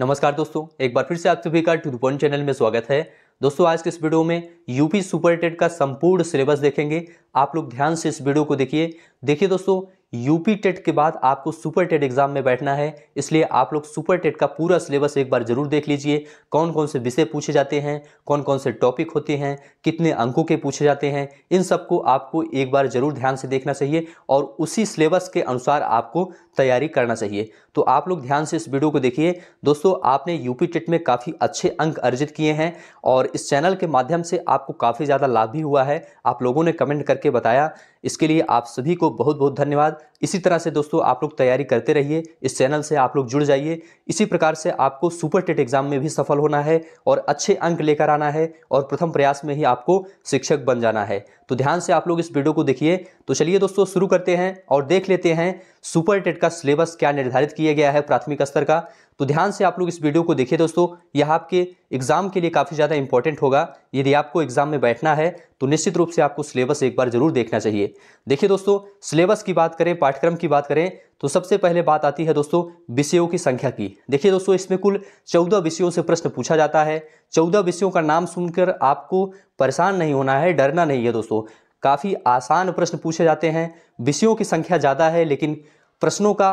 नमस्कार दोस्तों एक बार फिर से आप सभी का टू पॉइंट चैनल में स्वागत है दोस्तों आज के इस वीडियो में यूपी सुपर टेट का संपूर्ण सिलेबस देखेंगे आप लोग ध्यान से इस वीडियो को देखिए देखिए दोस्तों यूपी टेट के बाद आपको सुपर टेट एग्जाम में बैठना है इसलिए आप लोग सुपर टेट का पूरा सिलेबस एक बार जरूर देख लीजिए कौन कौन से विषय पूछे जाते हैं कौन कौन से टॉपिक होते हैं कितने अंकों के पूछे जाते हैं इन सबको आपको एक बार जरूर ध्यान से देखना चाहिए और उसी सिलेबस के अनुसार आपको तैयारी करना चाहिए तो आप लोग ध्यान से इस वीडियो को देखिए दोस्तों आपने यूपी टेट में काफ़ी अच्छे अंक अर्जित किए हैं और इस चैनल के माध्यम से आपको काफ़ी ज़्यादा लाभ भी हुआ है आप लोगों ने कमेंट करके बताया इसके लिए आप सभी को बहुत बहुत धन्यवाद इसी तरह से दोस्तों आप लोग तैयारी करते रहिए इस चैनल से आप लोग जुड़ जाइए इसी प्रकार से आपको सुपर टेट एग्जाम में भी सफल होना है और अच्छे अंक लेकर आना है और प्रथम प्रयास में ही आपको शिक्षक बन जाना है तो ध्यान से आप लोग इस वीडियो को देखिए तो चलिए दोस्तों शुरू करते हैं और देख लेते हैं सुपर टेट का सिलेबस क्या निर्धारित किया गया है प्राथमिक स्तर का तो ध्यान से आप लोग इस वीडियो को देखिए दोस्तों यह आपके एग्जाम के लिए काफ़ी ज़्यादा इंपॉर्टेंट होगा यदि आपको एग्जाम में बैठना है तो निश्चित रूप से आपको सिलेबस एक बार जरूर देखना चाहिए देखिए दोस्तों सिलेबस की बात करें पाठ्यक्रम की बात करें तो सबसे पहले बात आती है दोस्तों विषयों की संख्या की देखिए दोस्तों इसमें कुल चौदह विषयों से प्रश्न पूछा जाता है चौदह विषयों का नाम सुनकर आपको परेशान नहीं होना है डरना नहीं है दोस्तों काफ़ी आसान प्रश्न पूछे जाते हैं विषयों की संख्या ज़्यादा है लेकिन प्रश्नों का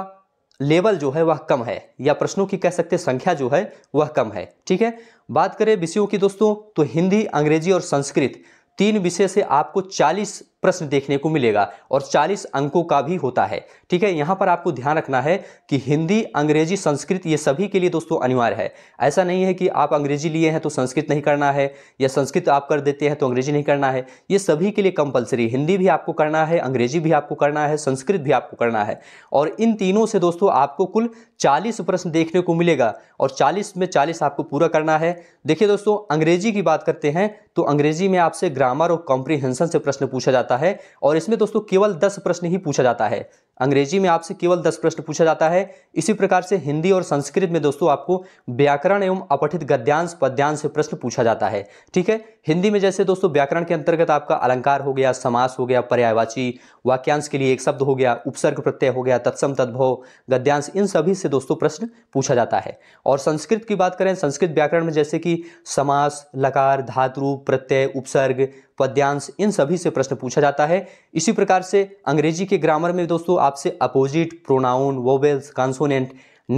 लेवल जो है वह कम है या प्रश्नों की कह सकते संख्या जो है वह कम है ठीक है बात करें विषयों की दोस्तों तो हिंदी अंग्रेजी और संस्कृत तीन विषय से आपको चालीस प्रश्न देखने को मिलेगा और 40 अंकों का भी होता है ठीक है यहाँ पर आपको ध्यान रखना है कि हिंदी अंग्रेजी संस्कृत ये सभी के लिए दोस्तों अनिवार्य है ऐसा नहीं है कि आप अंग्रेजी लिए हैं तो संस्कृत नहीं करना है या संस्कृत आप कर देते हैं तो अंग्रेजी नहीं करना है ये सभी के लिए कंपलसरी हिंदी भी आपको करना है अंग्रेजी भी आपको करना है संस्कृत भी आपको करना है और इन तीनों से दोस्तों आपको कुल चालीस प्रश्न देखने को मिलेगा और चालीस में चालीस आपको पूरा करना है देखिए दोस्तों अंग्रेजी की बात करते हैं तो अंग्रेजी में आपसे ग्रामर और कॉम्प्रीहेंशन से प्रश्न पूछा जाता जाता है और इसमें दोस्तों केवल दस प्रश्न ही पूछा जाता है अंग्रेजी में आपसे केवल दस प्रश्न पूछा जाता है इसी प्रकार से हिंदी और संस्कृत में दोस्तों आपको व्याकरण एवं अपठित गद्यांश पद्यांश से प्रश्न पूछा जाता है ठीक है हिंदी में जैसे दोस्तों व्याकरण के अंतर्गत आपका अलंकार हो गया समास हो गया पर्यायवाची वाक्यांश के लिए एक शब्द हो गया उपसर्ग प्रत्यय हो गया तत्सम तद्भव गद्यांश इन सभी से दोस्तों प्रश्न पूछा जाता है और संस्कृत की बात करें संस्कृत व्याकरण में जैसे कि समास लकार धातु प्रत्यय उपसर्ग पद्यांश इन सभी से प्रश्न पूछा जाता है इसी प्रकार से अंग्रेजी के ग्रामर में दोस्तों आप आपसे opposite pronoun vowels consonant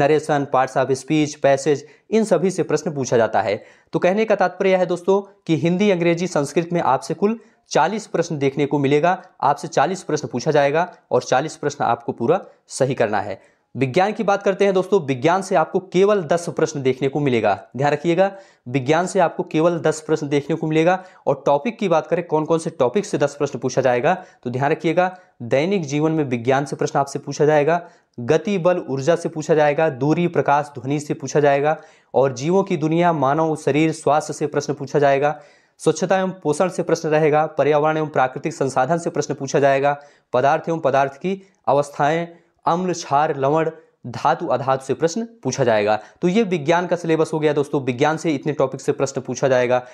narration parts of speech passage इन सभी से प्रश्न पूछा जाता है तो कहने का तात्पर्य है दोस्तों कि हिंदी अंग्रेजी संस्कृत में आपसे कुल 40 प्रश्न देखने को मिलेगा आपसे 40 प्रश्न पूछा जाएगा और 40 प्रश्न आपको पूरा सही करना है विज्ञान की बात करते हैं दोस्तों विज्ञान से आपको केवल दस प्रश्न देखने को मिलेगा ध्यान रखिएगा विज्ञान से आपको केवल दस प्रश्न देखने को मिलेगा और टॉपिक की बात करें कौन कौन से टॉपिक से दस प्रश्न पूछा जाएगा तो ध्यान रखिएगा दैनिक जीवन में विज्ञान से प्रश्न आपसे पूछा जाएगा गति बल ऊर्जा से पूछा जाएगा दूरी प्रकाश ध्वनि से पूछा जाएगा और जीवों की दुनिया मानव शरीर स्वास्थ्य से प्रश्न पूछा जाएगा स्वच्छता एवं पोषण से प्रश्न रहेगा पर्यावरण एवं प्राकृतिक संसाधन से प्रश्न पूछा जाएगा पदार्थ एवं पदार्थ की अवस्थाएं अम्ल क्षार लवण धातु अधातु से प्रश्न पूछा जाएगा तो ये विज्ञान का सिलेबस हो गया दोस्तों विज्ञान से इतने टॉपिक से प्रश्न पूछा जाएगा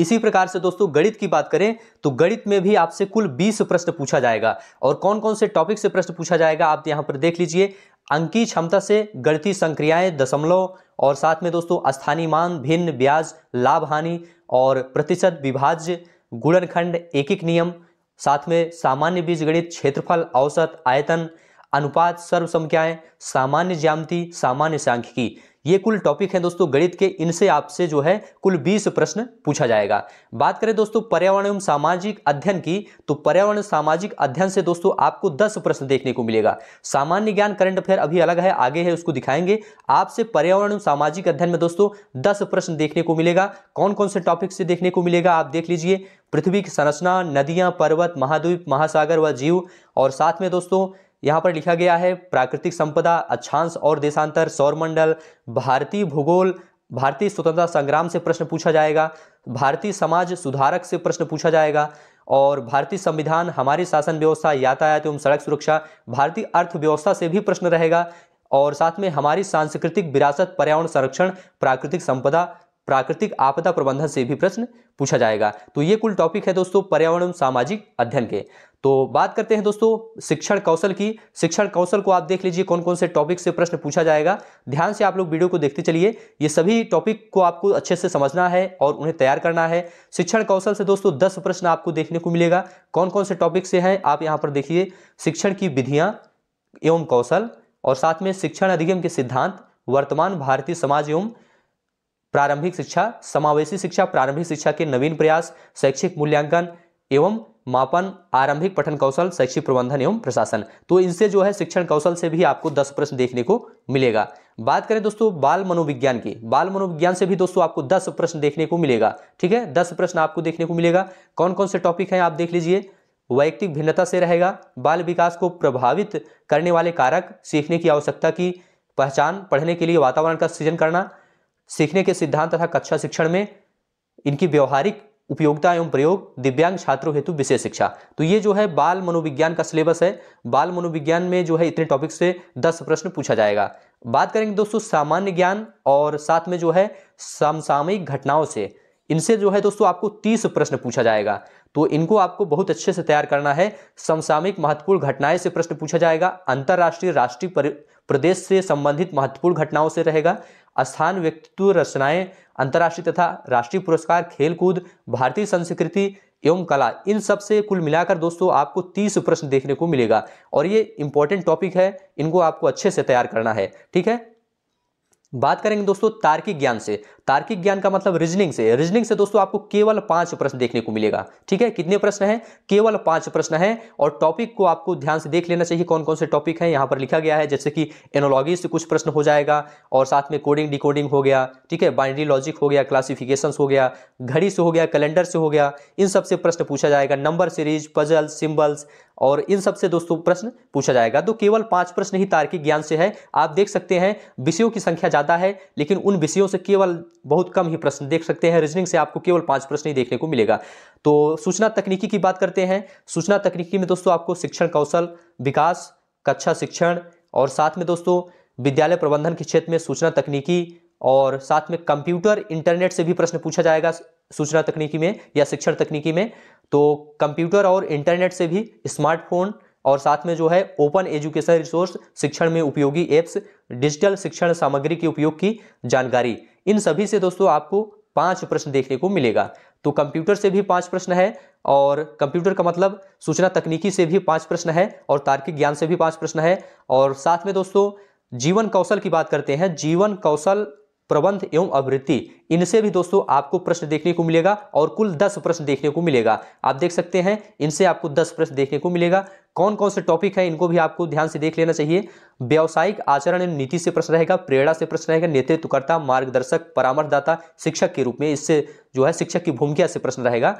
इसी प्रकार से दोस्तों गणित की बात करें तो गणित में भी आपसे कुल 20 प्रश्न पूछा जाएगा और कौन कौन से टॉपिक से प्रश्न पूछा जाएगा आप यहाँ पर देख लीजिए अंकी क्षमता से गणितीय संक्रियाएं दशमलव और साथ में दोस्तों स्थानीय मान भिन्न ब्याज लाभ हानि और प्रतिशत विभाज्य गुणनखंड एक एक नियम साथ में सामान्य गणित क्षेत्रफल औसत आयतन अनुपात सर्व संख्याएं सामान्य ज्यामति सामान्य सांख्यिकी ये कुल टॉपिक हैं दोस्तों गणित के इनसे आपसे जो है कुल 20 प्रश्न पूछा जाएगा बात करें दोस्तों पर्यावरण एवं सामाजिक अध्ययन की तो पर्यावरण सामाजिक अध्ययन से दोस्तों आपको 10 प्रश्न देखने को मिलेगा सामान्य ज्ञान करंट अफेयर अभी अलग है आगे है उसको दिखाएंगे आपसे पर्यावरण एवं सामाजिक अध्ययन में दोस्तों दस प्रश्न देखने को मिलेगा कौन कौन से टॉपिक से देखने को मिलेगा आप देख लीजिए पृथ्वी की संरचना नदियां पर्वत महाद्वीप महासागर व जीव और साथ में दोस्तों यहाँ पर लिखा गया है प्राकृतिक संपदा अच्छांश और देशांतर सौरमंडल भारतीय भूगोल भारतीय स्वतंत्रता संग्राम से प्रश्न पूछा जाएगा भारतीय समाज सुधारक से प्रश्न पूछा जाएगा और भारतीय संविधान हमारी शासन व्यवस्था यातायात एवं सड़क सुरक्षा भारतीय अर्थव्यवस्था से भी प्रश्न रहेगा और साथ में हमारी सांस्कृतिक विरासत पर्यावरण संरक्षण प्राकृतिक संपदा प्राकृतिक आपदा प्रबंधन से भी प्रश्न पूछा जाएगा तो ये कुल टॉपिक है दोस्तों पर्यावरण सामाजिक अध्ययन के तो बात करते हैं दोस्तों शिक्षण कौशल की शिक्षण कौशल को आप देख लीजिए कौन कौन से टॉपिक से प्रश्न पूछा जाएगा ध्यान से आप लोग वीडियो को देखते चलिए ये सभी टॉपिक को आपको अच्छे से समझना है और उन्हें तैयार करना है शिक्षण कौशल से दोस्तों दस प्रश्न आपको देखने को मिलेगा कौन कौन से टॉपिक से हैं आप यहाँ पर देखिए शिक्षण की विधियाँ एवं कौशल और साथ में शिक्षण अधिगम के सिद्धांत वर्तमान भारतीय समाज एवं प्रारंभिक शिक्षा समावेशी शिक्षा प्रारंभिक शिक्षा के नवीन प्रयास शैक्षिक मूल्यांकन एवं मापन आरंभिक पठन कौशल शैक्षिक प्रबंधन एवं प्रशासन तो इनसे जो है शिक्षण कौशल से भी आपको दस प्रश्न देखने को मिलेगा बात करें दोस्तों बाल मनोविज्ञान की बाल मनोविज्ञान से भी दोस्तों आपको दस प्रश्न देखने को मिलेगा ठीक है दस प्रश्न आपको देखने को मिलेगा कौन कौन से टॉपिक हैं आप देख लीजिए वैयक्तिक भिन्नता से रहेगा बाल विकास को प्रभावित करने वाले कारक सीखने की आवश्यकता की पहचान पढ़ने के लिए वातावरण का सृजन करना सीखने के सिद्धांत तथा कक्षा शिक्षण में इनकी व्यवहारिक उपयोगिता एवं प्रयोग दिव्यांग छात्रों हेतु विशेष शिक्षा तो ये जो है बाल मनोविज्ञान का सिलेबस है बाल मनोविज्ञान में जो है इतने टॉपिक से दस प्रश्न पूछा जाएगा बात करेंगे दोस्तों सामान्य ज्ञान और साथ में जो है समसामयिक घटनाओं से इनसे जो है दोस्तों आपको तीस प्रश्न पूछा जाएगा तो इनको आपको बहुत अच्छे से तैयार करना है समसामयिक महत्वपूर्ण घटनाएं से प्रश्न पूछा जाएगा अंतर्राष्ट्रीय राष्ट्रीय प्रदेश से संबंधित महत्वपूर्ण घटनाओं से रहेगा स्थान व्यक्तित्व रचनाएं अंतर्राष्ट्रीय तथा राष्ट्रीय पुरस्कार खेलकूद भारतीय संस्कृति एवं कला इन सब से कुल मिलाकर दोस्तों आपको तीस प्रश्न देखने को मिलेगा और ये इंपॉर्टेंट टॉपिक है इनको आपको अच्छे से तैयार करना है ठीक है बात करेंगे दोस्तों तार्किक ज्ञान से तार्किक ज्ञान का मतलब रीजनिंग से रीजनिंग से दोस्तों आपको केवल पांच प्रश्न देखने को मिलेगा ठीक है कितने प्रश्न हैं केवल पांच प्रश्न हैं और टॉपिक को आपको ध्यान से देख लेना चाहिए कौन कौन से टॉपिक हैं यहाँ पर लिखा गया है जैसे कि एनोलॉजी से कुछ प्रश्न हो जाएगा और साथ में कोडिंग डिकोडिंग हो गया ठीक है बाइंड्री लॉजिक हो गया क्लासिफिकेशन हो गया घड़ी से हो गया कैलेंडर से हो गया इन सबसे प्रश्न पूछा जाएगा नंबर सीरीज पजल सिम्बल्स और इन सबसे दोस्तों प्रश्न पूछा जाएगा तो केवल पांच प्रश्न ही तार्किक ज्ञान से है आप देख सकते हैं विषयों की संख्या ज़्यादा है लेकिन उन विषयों से केवल बहुत कम ही प्रश्न देख सकते हैं रीजनिंग से आपको केवल पांच प्रश्न ही देखने को मिलेगा तो सूचना तकनीकी की बात करते हैं सूचना तकनीकी में दोस्तों आपको शिक्षण कौशल विकास कक्षा शिक्षण और साथ में दोस्तों विद्यालय प्रबंधन के क्षेत्र में सूचना तकनीकी और साथ में कंप्यूटर इंटरनेट से भी प्रश्न पूछा जाएगा सूचना तकनीकी में या शिक्षण तकनीकी में तो कंप्यूटर और इंटरनेट से भी स्मार्टफोन और साथ में जो है ओपन एजुकेशन रिसोर्स शिक्षण में उपयोगी एप्स डिजिटल शिक्षण सामग्री के उपयोग की जानकारी इन सभी से दोस्तों आपको पांच प्रश्न देखने को मिलेगा तो कंप्यूटर से भी पांच प्रश्न है और कंप्यूटर का मतलब सूचना तकनीकी से भी पांच प्रश्न है और तार्किक ज्ञान से भी पांच प्रश्न है और साथ में दोस्तों जीवन कौशल की बात करते हैं जीवन कौशल प्रबंध एवं आवृत्ति इनसे भी दोस्तों आपको प्रश्न देखने को मिलेगा और कुल दस प्रश्न देखने को मिलेगा आप देख सकते हैं इनसे आपको दस प्रश्न देखने को मिलेगा कौन कौन से टॉपिक है इनको भी आपको ध्यान से देख लेना चाहिए व्यावसायिक आचरण एवं नीति से प्रश्न रहेगा प्रेरणा से प्रश्न रहेगा नेतृत्वकर्ता मार्गदर्शक परामर्शदाता शिक्षक के रूप में इससे जो है शिक्षक की भूमिका से प्रश्न रहेगा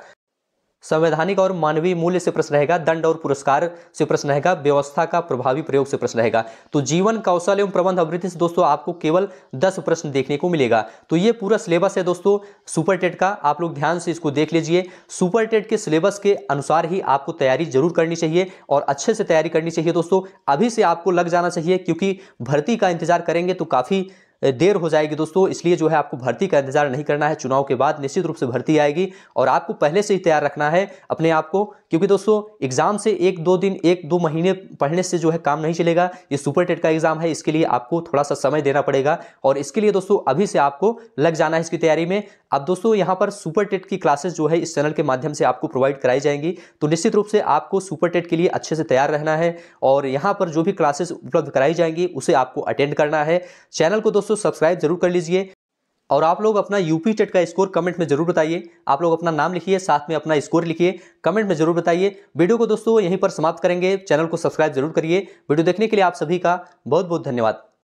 संवैधानिक और मानवीय मूल्य से प्रश्न रहेगा दंड और पुरस्कार से प्रश्न रहेगा व्यवस्था का प्रभावी प्रयोग से प्रश्न रहेगा तो जीवन कौशल एवं प्रबंध अभिवृद्धि से दोस्तों आपको केवल दस प्रश्न देखने को मिलेगा तो ये पूरा सिलेबस है दोस्तों सुपर टेट का आप लोग ध्यान से इसको देख लीजिए सुपर टेट के सिलेबस के अनुसार ही आपको तैयारी जरूर करनी चाहिए और अच्छे से तैयारी करनी चाहिए दोस्तों अभी से आपको लग जाना चाहिए क्योंकि भर्ती का इंतजार करेंगे तो काफ़ी देर हो जाएगी दोस्तों इसलिए जो है आपको भर्ती का इंतजार नहीं करना है चुनाव के बाद निश्चित रूप से भर्ती आएगी और आपको पहले से ही तैयार रखना है अपने आप को क्योंकि दोस्तों एग्जाम से एक दो दिन एक दो महीने पढ़ने से जो है काम नहीं चलेगा ये सुपर टेट का एग्जाम है इसके लिए आपको थोड़ा सा समय देना पड़ेगा और इसके लिए दोस्तों अभी से आपको लग जाना है इसकी तैयारी में अब दोस्तों यहाँ पर सुपर टेट की क्लासेस जो है इस चैनल के माध्यम से आपको प्रोवाइड कराई जाएंगी तो निश्चित रूप से आपको सुपर टेट के लिए अच्छे से तैयार रहना है और यहाँ पर जो भी क्लासेस उपलब्ध कराई जाएंगी उसे आपको अटेंड करना है चैनल को दोस्तों सब्सक्राइब जरूर कर लीजिए और आप लोग अपना यूपी टेट का स्कोर कमेंट में जरूर बताइए आप लोग अपना नाम लिखिए साथ में अपना स्कोर लिखिए कमेंट में जरूर बताइए वीडियो को दोस्तों यहीं पर समाप्त करेंगे चैनल को सब्सक्राइब जरूर करिए वीडियो देखने के लिए आप सभी का बहुत बहुत धन्यवाद